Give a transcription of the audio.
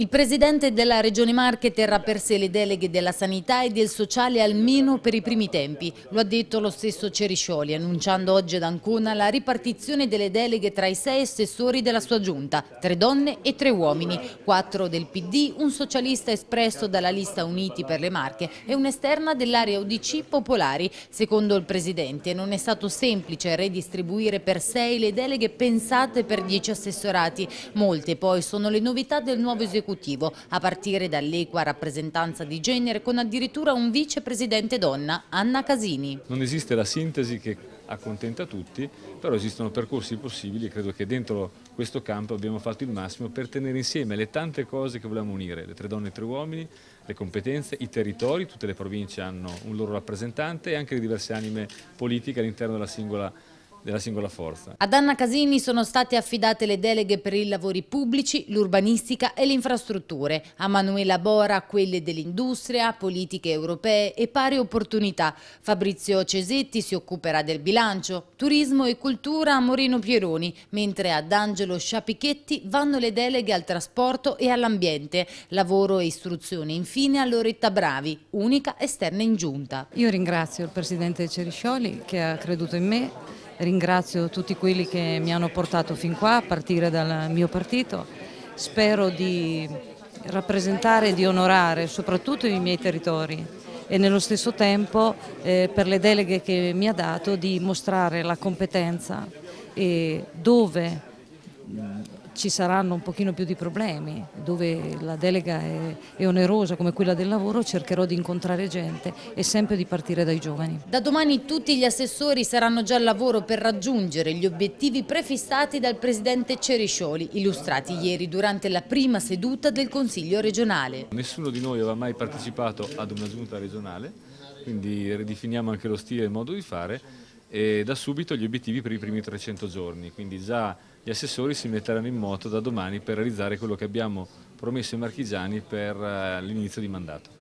Il presidente della Regione Marche terrà per sé le deleghe della sanità e del sociale almeno per i primi tempi, lo ha detto lo stesso Ceriscioli, annunciando oggi ad Ancona la ripartizione delle deleghe tra i sei assessori della sua giunta, tre donne e tre uomini, quattro del PD, un socialista espresso dalla lista Uniti per le Marche e un'esterna dell'area UDC Popolari. Secondo il presidente non è stato semplice redistribuire per sei le deleghe pensate per dieci assessorati, molte poi sono le novità del nuovo esecutivo esecutivo, a partire dall'equa rappresentanza di genere con addirittura un vicepresidente donna, Anna Casini. Non esiste la sintesi che accontenta tutti, però esistono percorsi possibili e credo che dentro questo campo abbiamo fatto il massimo per tenere insieme le tante cose che volevamo unire, le tre donne e tre uomini, le competenze, i territori, tutte le province hanno un loro rappresentante e anche le diverse anime politiche all'interno della singola della singola forza. Ad Anna Casini sono state affidate le deleghe per i lavori pubblici, l'urbanistica e le infrastrutture, a Manuela Bora quelle dell'industria, politiche europee e pari opportunità, Fabrizio Cesetti si occuperà del bilancio, turismo e cultura a Moreno Pieroni, mentre ad Angelo Sciapichetti vanno le deleghe al trasporto e all'ambiente, lavoro e istruzione, infine a Loretta Bravi, unica esterna in giunta. Io ringrazio il Presidente Ceriscioli che ha creduto in me, ringrazio tutti quelli che mi hanno portato fin qua, a partire dal mio partito. Spero di rappresentare e di onorare soprattutto i miei territori e nello stesso tempo eh, per le deleghe che mi ha dato di mostrare la competenza e dove ci saranno un pochino più di problemi, dove la delega è, è, onerosa come quella del lavoro cercherò di incontrare gente e sempre di partire dai giovani. Da domani tutti gli assessori saranno già al lavoro per raggiungere gli obiettivi prefissati dal presidente Ceriscioli, illustrati ieri durante la prima seduta del Consiglio regionale. Nessuno di noi aveva mai partecipato ad una giunta regionale, quindi ridefiniamo anche lo stile e il modo di fare e da subito gli obiettivi per i primi 300 giorni, quindi già gli assessori si metteranno in moto da domani per realizzare quello che abbiamo promesso ai marchigiani per eh, l'inizio di mandato.